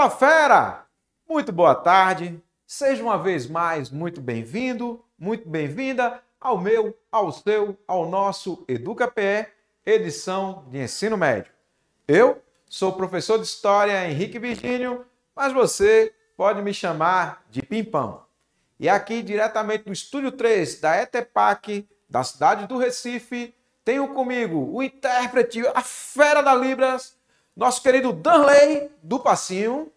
Fala Fera! Muito boa tarde, seja uma vez mais muito bem-vindo, muito bem-vinda ao meu, ao seu, ao nosso EducaPE, edição de ensino médio. Eu sou o professor de História Henrique Virgínio, mas você pode me chamar de Pimpão. E aqui, diretamente do Estúdio 3 da ETEPAC, da cidade do Recife, tenho comigo o intérprete, a fera da Libras, nosso querido Danley do Passinho,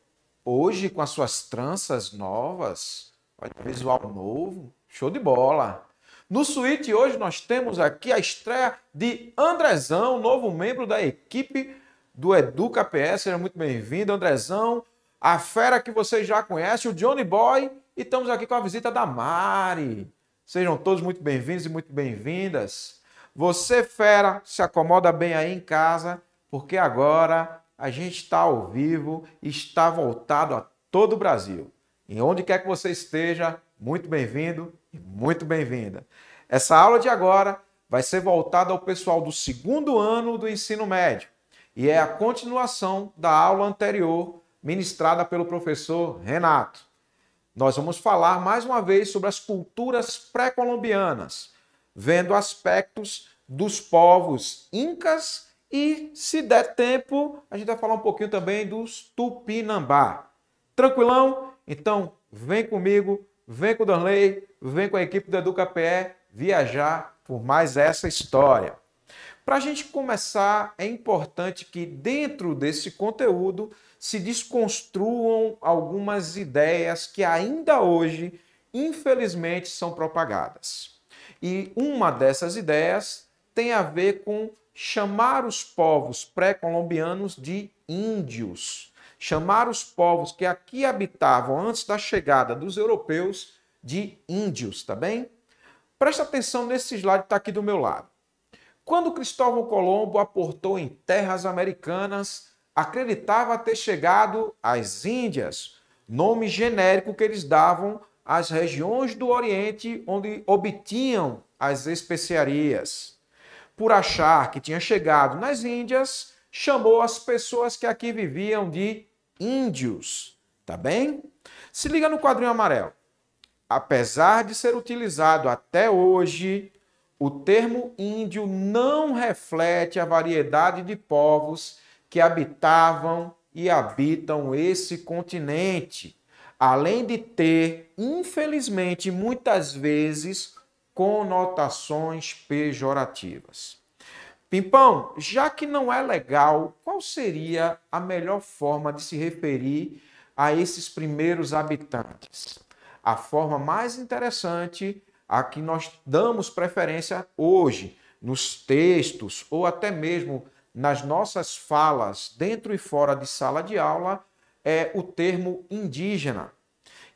hoje com as suas tranças novas, visual novo, show de bola. No suíte hoje nós temos aqui a estreia de Andrezão, novo membro da equipe do Educa PS. Seja muito bem-vindo, Andrezão. A fera que vocês já conhecem, o Johnny Boy, e estamos aqui com a visita da Mari. Sejam todos muito bem-vindos e muito bem-vindas. Você, fera, se acomoda bem aí em casa porque agora a gente está ao vivo e está voltado a todo o Brasil. Em onde quer que você esteja, muito bem-vindo e muito bem-vinda. Essa aula de agora vai ser voltada ao pessoal do segundo ano do ensino médio e é a continuação da aula anterior ministrada pelo professor Renato. Nós vamos falar mais uma vez sobre as culturas pré-colombianas, vendo aspectos dos povos incas e se der tempo, a gente vai falar um pouquinho também dos Tupinambá. Tranquilão? Então vem comigo, vem com o Danley, vem com a equipe do EducaPE viajar por mais essa história. Para a gente começar, é importante que dentro desse conteúdo se desconstruam algumas ideias que ainda hoje, infelizmente, são propagadas. E uma dessas ideias tem a ver com chamar os povos pré-colombianos de índios, chamar os povos que aqui habitavam antes da chegada dos europeus de índios, tá bem? Presta atenção nesse slide que está aqui do meu lado. Quando Cristóvão Colombo aportou em terras americanas, acreditava ter chegado às Índias, nome genérico que eles davam às regiões do Oriente onde obtinham as especiarias por achar que tinha chegado nas Índias, chamou as pessoas que aqui viviam de índios. Tá bem? Se liga no quadrinho amarelo. Apesar de ser utilizado até hoje, o termo índio não reflete a variedade de povos que habitavam e habitam esse continente, além de ter, infelizmente, muitas vezes conotações pejorativas. Pimpão, já que não é legal, qual seria a melhor forma de se referir a esses primeiros habitantes? A forma mais interessante, a que nós damos preferência hoje, nos textos ou até mesmo nas nossas falas dentro e fora de sala de aula, é o termo indígena.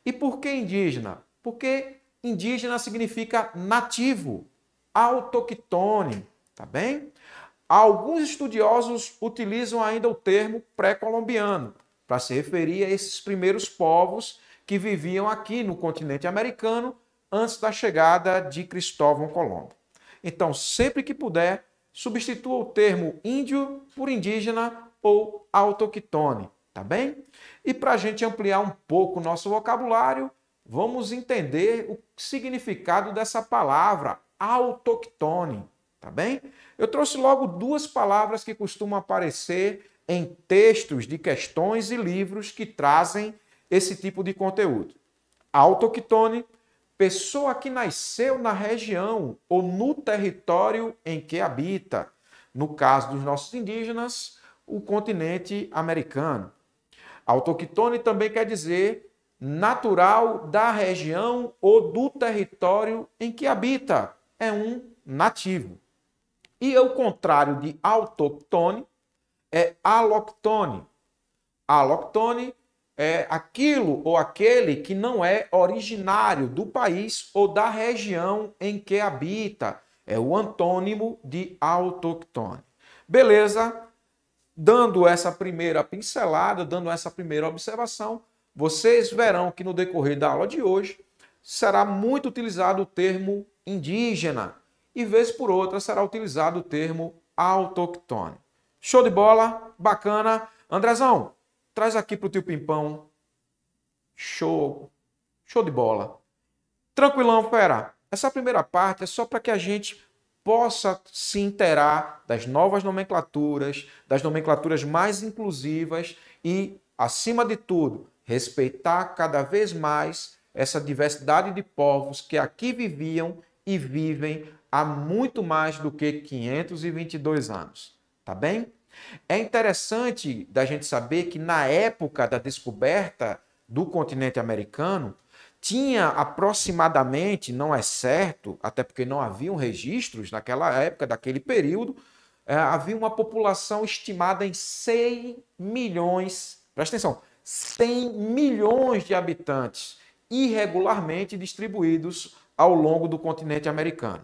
E por que indígena? Porque Indígena significa nativo, autóctone, tá bem? Alguns estudiosos utilizam ainda o termo pré-colombiano para se referir a esses primeiros povos que viviam aqui no continente americano antes da chegada de Cristóvão Colombo. Então, sempre que puder, substitua o termo índio por indígena ou autóctone, tá bem? E para a gente ampliar um pouco o nosso vocabulário, vamos entender o significado dessa palavra, autoctone, tá bem? Eu trouxe logo duas palavras que costumam aparecer em textos de questões e livros que trazem esse tipo de conteúdo. Autoctone, pessoa que nasceu na região ou no território em que habita. No caso dos nossos indígenas, o continente americano. Autoctone também quer dizer natural da região ou do território em que habita. É um nativo. E o contrário de autóctone é aloctone. Aloctone é aquilo ou aquele que não é originário do país ou da região em que habita. É o antônimo de autóctone. Beleza? Dando essa primeira pincelada, dando essa primeira observação, vocês verão que no decorrer da aula de hoje será muito utilizado o termo indígena e vez por outra será utilizado o termo autóctone. Show de bola, bacana. Andrezão, traz aqui para o tio Pimpão. Show, show de bola. Tranquilão, pera. Essa primeira parte é só para que a gente possa se interar das novas nomenclaturas, das nomenclaturas mais inclusivas e, acima de tudo, respeitar cada vez mais essa diversidade de povos que aqui viviam e vivem há muito mais do que 522 anos, tá bem? É interessante da gente saber que na época da descoberta do continente americano, tinha aproximadamente, não é certo, até porque não haviam registros naquela época, daquele período, eh, havia uma população estimada em 100 milhões, presta atenção, 100 milhões de habitantes irregularmente distribuídos ao longo do continente americano.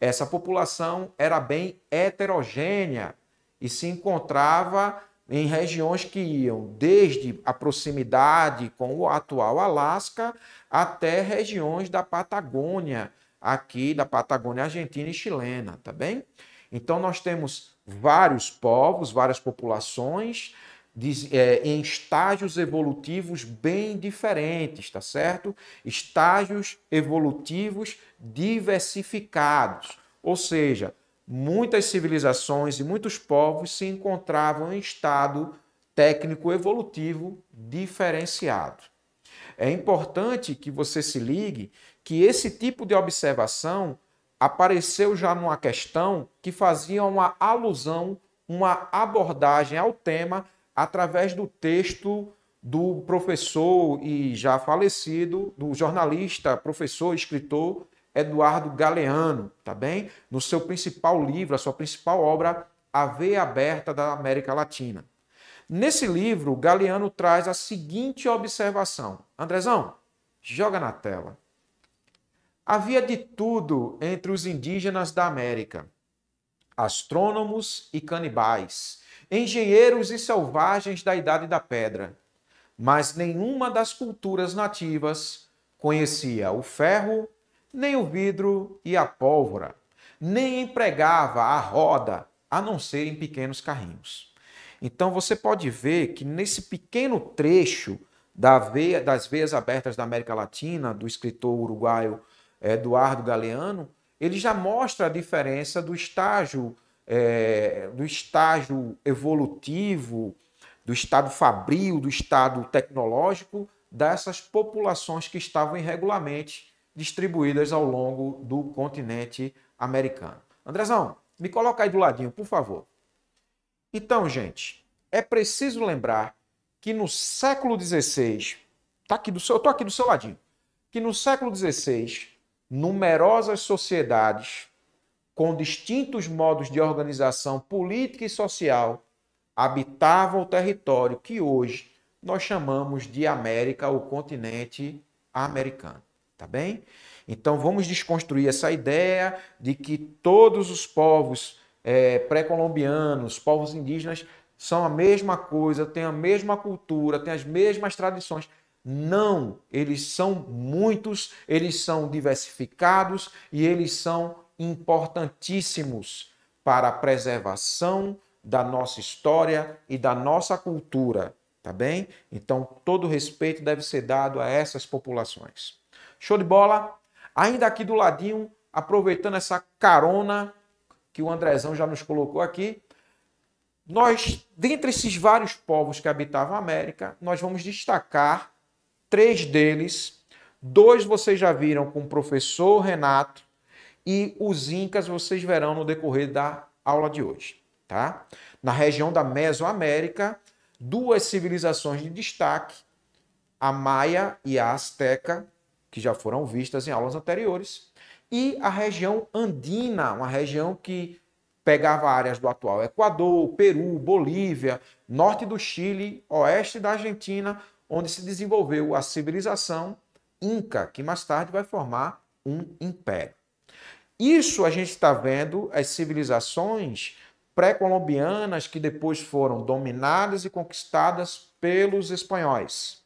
Essa população era bem heterogênea e se encontrava em regiões que iam desde a proximidade com o atual Alasca até regiões da Patagônia, aqui da Patagônia argentina e chilena, tá bem? Então nós temos vários povos, várias populações, é, em estágios evolutivos bem diferentes, tá certo? Estágios evolutivos diversificados, ou seja, muitas civilizações e muitos povos se encontravam em estado técnico evolutivo diferenciado. É importante que você se ligue que esse tipo de observação apareceu já numa questão que fazia uma alusão, uma abordagem ao tema através do texto do professor e já falecido, do jornalista, professor, escritor Eduardo Galeano, tá bem? No seu principal livro, a sua principal obra, A Veia Aberta da América Latina. Nesse livro, Galeano traz a seguinte observação. Andrezão, joga na tela. Havia de tudo entre os indígenas da América: astrônomos e canibais, engenheiros e selvagens da Idade da Pedra. Mas nenhuma das culturas nativas conhecia o ferro, nem o vidro e a pólvora, nem empregava a roda, a não ser em pequenos carrinhos. Então você pode ver que nesse pequeno trecho da veia, das veias abertas da América Latina, do escritor uruguaio Eduardo Galeano, ele já mostra a diferença do estágio é, do estágio evolutivo, do estado fabril, do estado tecnológico dessas populações que estavam irregularmente distribuídas ao longo do continente americano. Andrezão, me coloca aí do ladinho, por favor. Então, gente, é preciso lembrar que no século XVI, tá aqui do seu, eu tô aqui do seu ladinho, que no século XVI, numerosas sociedades com distintos modos de organização política e social, habitavam o território que hoje nós chamamos de América, o continente americano. Tá bem? Então vamos desconstruir essa ideia de que todos os povos é, pré-colombianos, povos indígenas, são a mesma coisa, têm a mesma cultura, têm as mesmas tradições. Não, eles são muitos, eles são diversificados e eles são importantíssimos para a preservação da nossa história e da nossa cultura, tá bem? Então, todo respeito deve ser dado a essas populações. Show de bola? Ainda aqui do ladinho, aproveitando essa carona que o Andrezão já nos colocou aqui, nós, dentre esses vários povos que habitavam a América, nós vamos destacar três deles. Dois vocês já viram com o professor Renato, e os Incas vocês verão no decorrer da aula de hoje. Tá? Na região da Mesoamérica, duas civilizações de destaque, a Maia e a Azteca, que já foram vistas em aulas anteriores, e a região andina, uma região que pegava áreas do atual Equador, Peru, Bolívia, norte do Chile, oeste da Argentina, onde se desenvolveu a civilização inca, que mais tarde vai formar um império. Isso a gente está vendo as civilizações pré-colombianas que depois foram dominadas e conquistadas pelos espanhóis.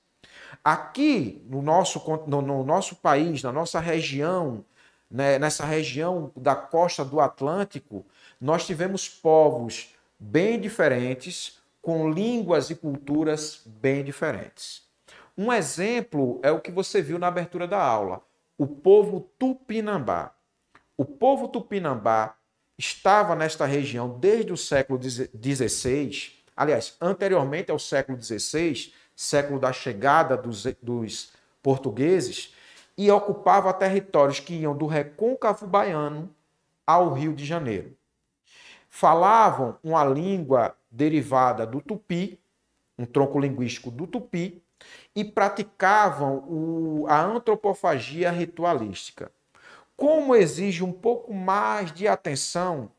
Aqui no nosso, no, no nosso país, na nossa região, né, nessa região da costa do Atlântico, nós tivemos povos bem diferentes, com línguas e culturas bem diferentes. Um exemplo é o que você viu na abertura da aula, o povo tupinambá. O povo tupinambá estava nesta região desde o século XVI, aliás, anteriormente ao século XVI, século da chegada dos, dos portugueses, e ocupava territórios que iam do recôncavo baiano ao Rio de Janeiro. Falavam uma língua derivada do tupi, um tronco linguístico do tupi, e praticavam o, a antropofagia ritualística como exige um pouco mais de atenção,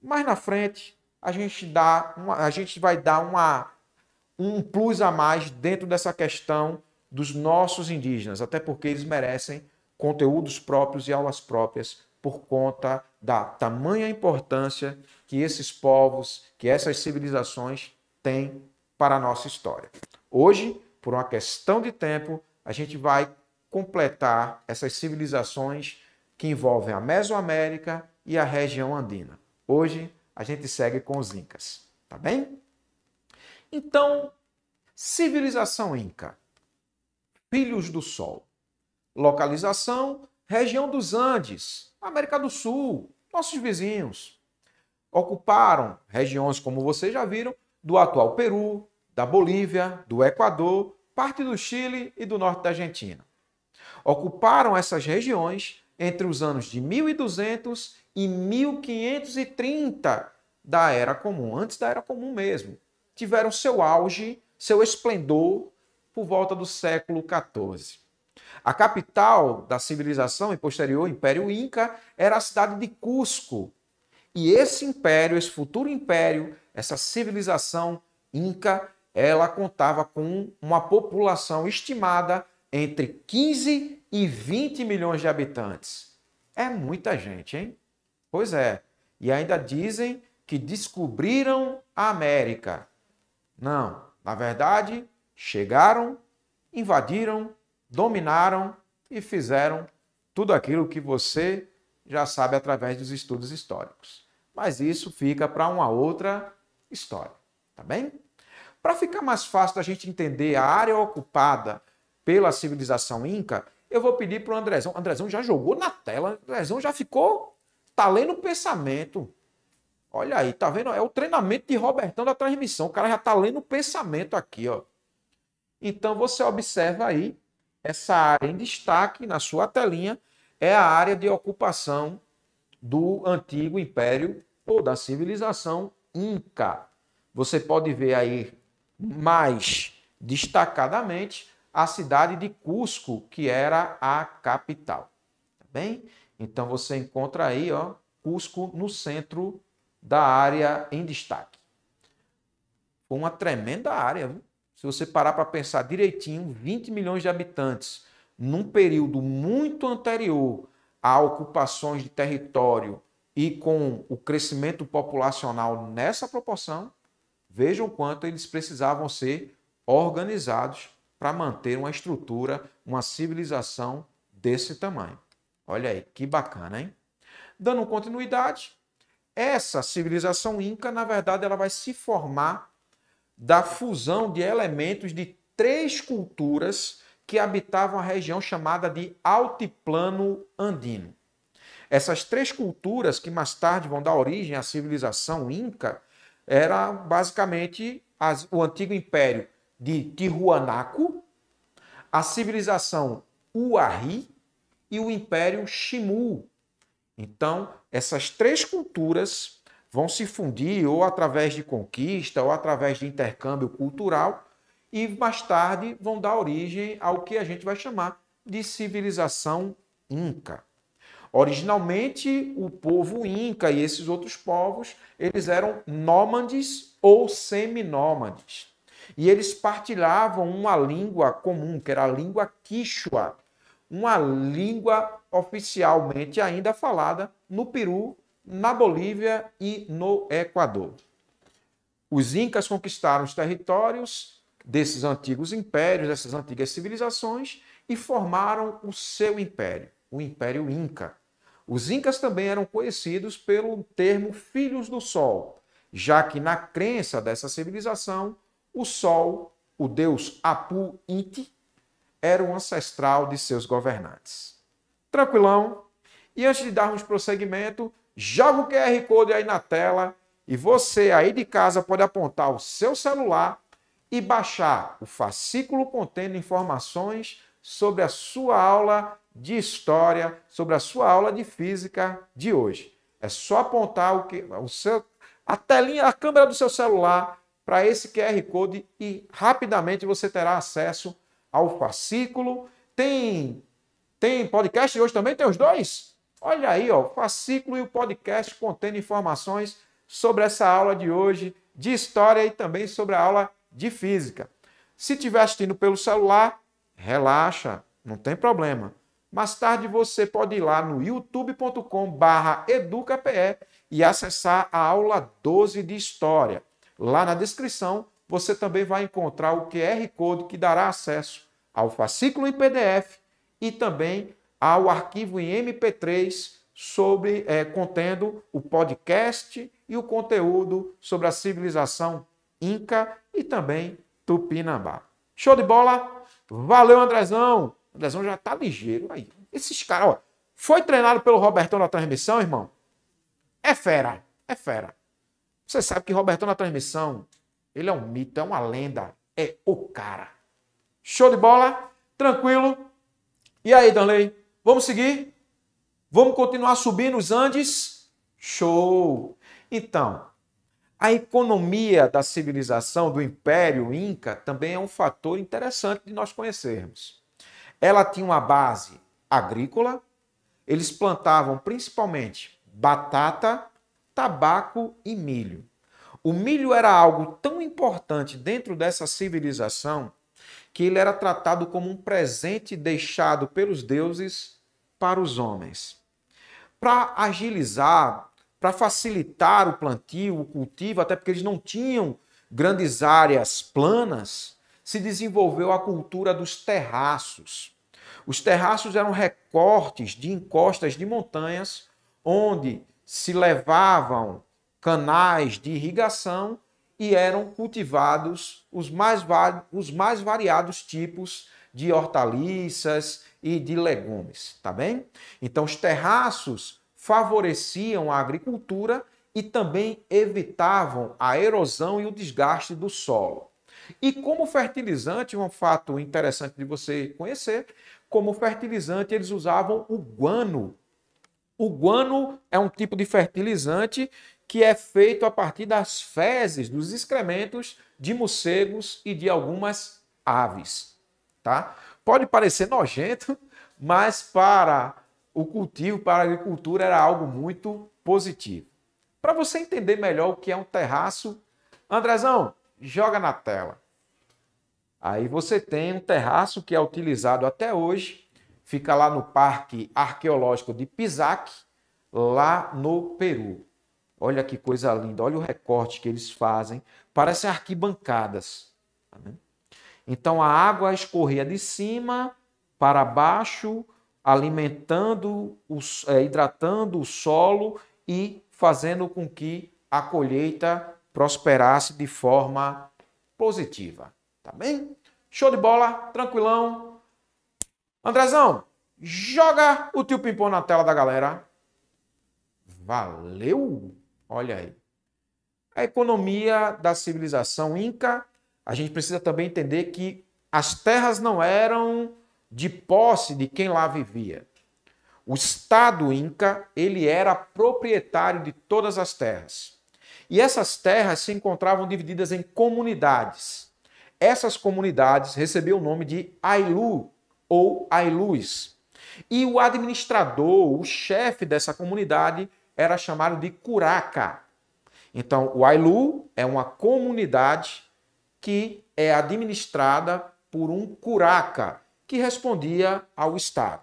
mais na frente a gente dá uma, a gente vai dar uma um plus a mais dentro dessa questão dos nossos indígenas, até porque eles merecem conteúdos próprios e aulas próprias por conta da tamanha importância que esses povos, que essas civilizações têm para a nossa história. Hoje, por uma questão de tempo, a gente vai completar essas civilizações que envolvem a Mesoamérica e a região andina. Hoje a gente segue com os Incas, tá bem? Então, civilização Inca, filhos do Sol, localização, região dos Andes, América do Sul, nossos vizinhos. Ocuparam regiões, como vocês já viram, do atual Peru, da Bolívia, do Equador, parte do Chile e do norte da Argentina. Ocuparam essas regiões entre os anos de 1200 e 1530 da Era Comum, antes da Era Comum mesmo. Tiveram seu auge, seu esplendor, por volta do século XIV. A capital da civilização e posterior Império Inca era a cidade de Cusco. E esse império, esse futuro império, essa civilização inca, ela contava com uma população estimada entre 15 e 20 milhões de habitantes. É muita gente, hein? Pois é. E ainda dizem que descobriram a América. Não, na verdade, chegaram, invadiram, dominaram e fizeram tudo aquilo que você já sabe através dos estudos históricos. Mas isso fica para uma outra história, tá bem? Para ficar mais fácil da gente entender a área ocupada pela civilização inca, eu vou pedir para o Andrezão. Andrezão já jogou na tela, Andrezão já ficou. Tá lendo o pensamento. Olha aí, tá vendo? É o treinamento de Robertão da transmissão. O cara já tá lendo o pensamento aqui, ó. Então você observa aí essa área em destaque na sua telinha é a área de ocupação do antigo império ou da civilização inca. Você pode ver aí mais destacadamente a cidade de Cusco, que era a capital. Tá bem? Então você encontra aí, ó, Cusco no centro da área em destaque. Foi uma tremenda área, viu? Se você parar para pensar direitinho, 20 milhões de habitantes num período muito anterior a ocupações de território e com o crescimento populacional nessa proporção, vejam quanto eles precisavam ser organizados para manter uma estrutura, uma civilização desse tamanho. Olha aí, que bacana, hein? Dando continuidade, essa civilização inca, na verdade, ela vai se formar da fusão de elementos de três culturas que habitavam a região chamada de Altiplano Andino. Essas três culturas que mais tarde vão dar origem à civilização inca era basicamente as, o antigo império de Tihuanaco, a civilização Uarri e o Império Ximu. Então, essas três culturas vão se fundir ou através de conquista ou através de intercâmbio cultural e mais tarde vão dar origem ao que a gente vai chamar de civilização inca. Originalmente, o povo inca e esses outros povos, eles eram nômades ou seminômades. E eles partilhavam uma língua comum, que era a língua quichua, uma língua oficialmente ainda falada no Peru, na Bolívia e no Equador. Os incas conquistaram os territórios desses antigos impérios, dessas antigas civilizações e formaram o seu império, o Império Inca. Os incas também eram conhecidos pelo termo filhos do sol, já que na crença dessa civilização, o Sol, o deus Apu Iti, era o ancestral de seus governantes. Tranquilão? E antes de darmos prosseguimento, joga o QR Code aí na tela e você aí de casa pode apontar o seu celular e baixar o fascículo contendo informações sobre a sua aula de história, sobre a sua aula de física de hoje. É só apontar o que o seu a telinha, a câmera do seu celular para esse QR Code e rapidamente você terá acesso ao fascículo. Tem, tem podcast hoje também, tem os dois? Olha aí, ó, o fascículo e o podcast contendo informações sobre essa aula de hoje de história e também sobre a aula de física. Se estiver assistindo pelo celular, relaxa, não tem problema. Mais tarde você pode ir lá no youtube.com/educape e acessar a aula 12 de história. Lá na descrição você também vai encontrar o QR Code que dará acesso ao fascículo em PDF e também ao arquivo em MP3 sobre é, contendo o podcast e o conteúdo sobre a civilização Inca e também Tupinambá. Show de bola? Valeu, Andrezão! Andrezão já tá ligeiro aí. Esses caras, ó, foi treinado pelo Robertão na transmissão, irmão? É fera, é fera. Você sabe que Robertão na transmissão, ele é um mito, é uma lenda, é o cara. Show de bola? Tranquilo? E aí, Danley? Vamos seguir? Vamos continuar subindo os Andes? Show! Então, a economia da civilização do Império Inca também é um fator interessante de nós conhecermos. Ela tinha uma base agrícola, eles plantavam principalmente batata tabaco e milho. O milho era algo tão importante dentro dessa civilização que ele era tratado como um presente deixado pelos deuses para os homens. Para agilizar, para facilitar o plantio, o cultivo, até porque eles não tinham grandes áreas planas, se desenvolveu a cultura dos terraços. Os terraços eram recortes de encostas de montanhas onde se levavam canais de irrigação e eram cultivados os mais, os mais variados tipos de hortaliças e de legumes, tá bem? Então os terraços favoreciam a agricultura e também evitavam a erosão e o desgaste do solo. E como fertilizante, um fato interessante de você conhecer, como fertilizante eles usavam o guano o guano é um tipo de fertilizante que é feito a partir das fezes, dos excrementos de morcegos e de algumas aves, tá? Pode parecer nojento, mas para o cultivo, para a agricultura era algo muito positivo. Para você entender melhor o que é um terraço, Andrezão, joga na tela. Aí você tem um terraço que é utilizado até hoje fica lá no Parque Arqueológico de Pisac, lá no Peru. Olha que coisa linda, olha o recorte que eles fazem, parecem arquibancadas. Tá então a água escorria de cima para baixo, alimentando, os, é, eh, hidratando o solo e fazendo com que a colheita prosperasse de forma positiva. Tá bem? Show de bola, tranquilão, Andrezão, joga o tio Pimpão na tela da galera. Valeu! Olha aí. A economia da civilização inca, a gente precisa também entender que as terras não eram de posse de quem lá vivia. O Estado Inca, ele era proprietário de todas as terras. E essas terras se encontravam divididas em comunidades. Essas comunidades recebiam o nome de Ailu, ou Ailuz. E o administrador, o chefe dessa comunidade, era chamado de Curaca. Então, o Ailu é uma comunidade que é administrada por um Curaca, que respondia ao Estado.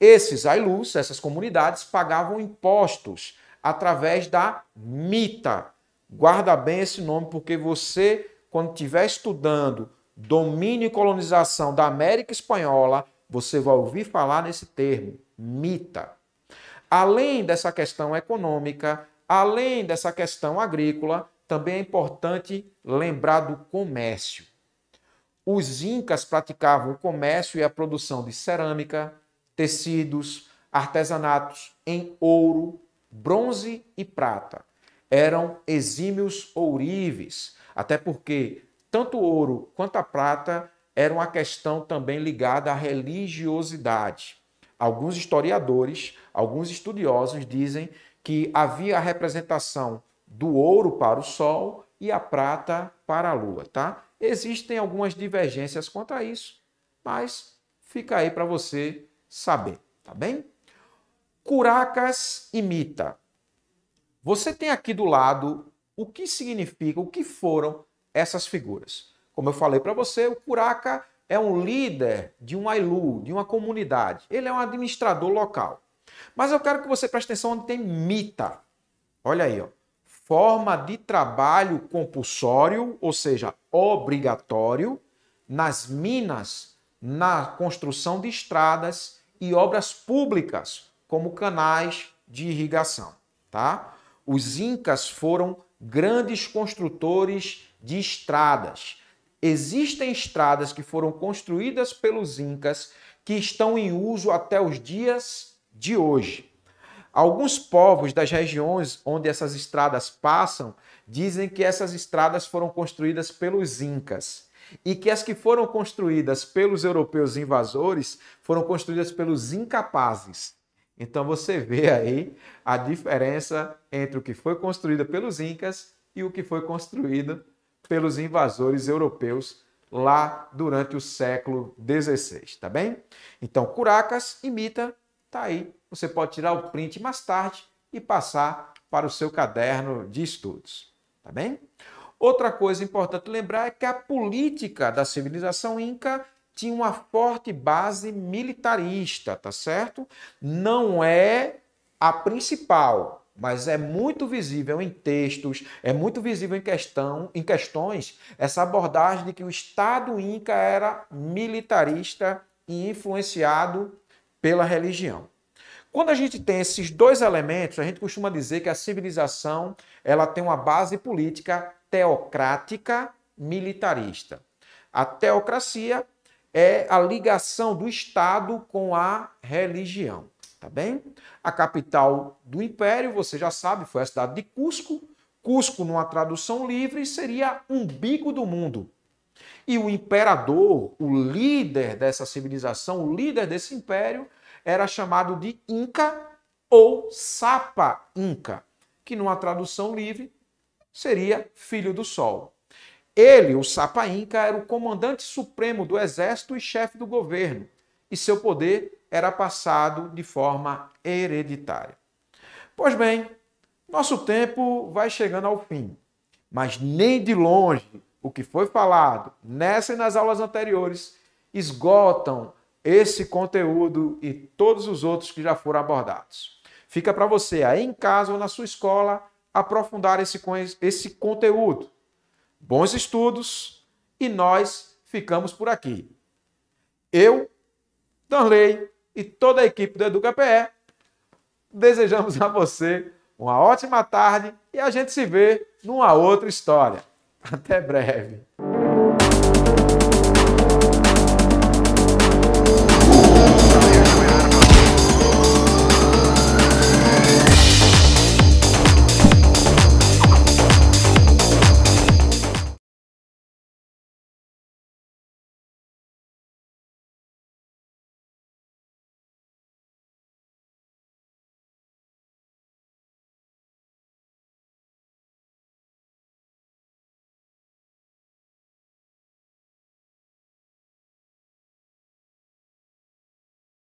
Esses Ailus, essas comunidades, pagavam impostos através da mita. Guarda bem esse nome, porque você, quando estiver estudando domínio e colonização da América Espanhola, você vai ouvir falar nesse termo, mita. Além dessa questão econômica, além dessa questão agrícola, também é importante lembrar do comércio. Os incas praticavam o comércio e a produção de cerâmica, tecidos, artesanatos em ouro, bronze e prata. Eram exímios ourives, até porque tanto o ouro quanto a prata era uma questão também ligada à religiosidade. Alguns historiadores, alguns estudiosos dizem que havia a representação do ouro para o sol e a prata para a lua, tá? Existem algumas divergências quanto a isso, mas fica aí para você saber, tá bem? Curacas e mita. Você tem aqui do lado o que significa, o que foram essas figuras. Como eu falei para você, o Curaca é um líder de um Ailu, de uma comunidade. Ele é um administrador local. Mas eu quero que você preste atenção onde tem mita. Olha aí, ó. Forma de trabalho compulsório, ou seja, obrigatório, nas minas, na construção de estradas e obras públicas, como canais de irrigação, tá? Os incas foram grandes construtores de estradas. Existem estradas que foram construídas pelos incas que estão em uso até os dias de hoje. Alguns povos das regiões onde essas estradas passam dizem que essas estradas foram construídas pelos incas e que as que foram construídas pelos europeus invasores foram construídas pelos incapazes. Então você vê aí a diferença entre o que foi construído pelos Incas e o que foi construído pelos invasores europeus lá durante o século XVI, tá bem? Então, Curacas imita, tá aí. Você pode tirar o print mais tarde e passar para o seu caderno de estudos, tá bem? Outra coisa importante lembrar é que a política da civilização inca tinha uma forte base militarista, tá certo? Não é a principal, mas é muito visível em textos, é muito visível em questão, em questões essa abordagem de que o Estado Inca era militarista e influenciado pela religião. Quando a gente tem esses dois elementos, a gente costuma dizer que a civilização ela tem uma base política teocrática militarista. A teocracia é a ligação do Estado com a religião, tá bem? A capital do império, você já sabe, foi a cidade de Cusco. Cusco, numa tradução livre, seria umbigo do mundo. E o imperador, o líder dessa civilização, o líder desse império, era chamado de Inca ou Sapa Inca, que numa tradução livre seria filho do sol. Ele, o Sapa Inca, era o comandante supremo do exército e chefe do governo, e seu poder era passado de forma hereditária. Pois bem, nosso tempo vai chegando ao fim, mas nem de longe o que foi falado nessa e nas aulas anteriores esgotam esse conteúdo e todos os outros que já foram abordados. Fica para você aí em casa ou na sua escola aprofundar esse, esse conteúdo bons estudos e nós ficamos por aqui. Eu, Danley e toda a equipe do EducaPE desejamos a você uma ótima tarde e a gente se vê numa outra história. Até breve.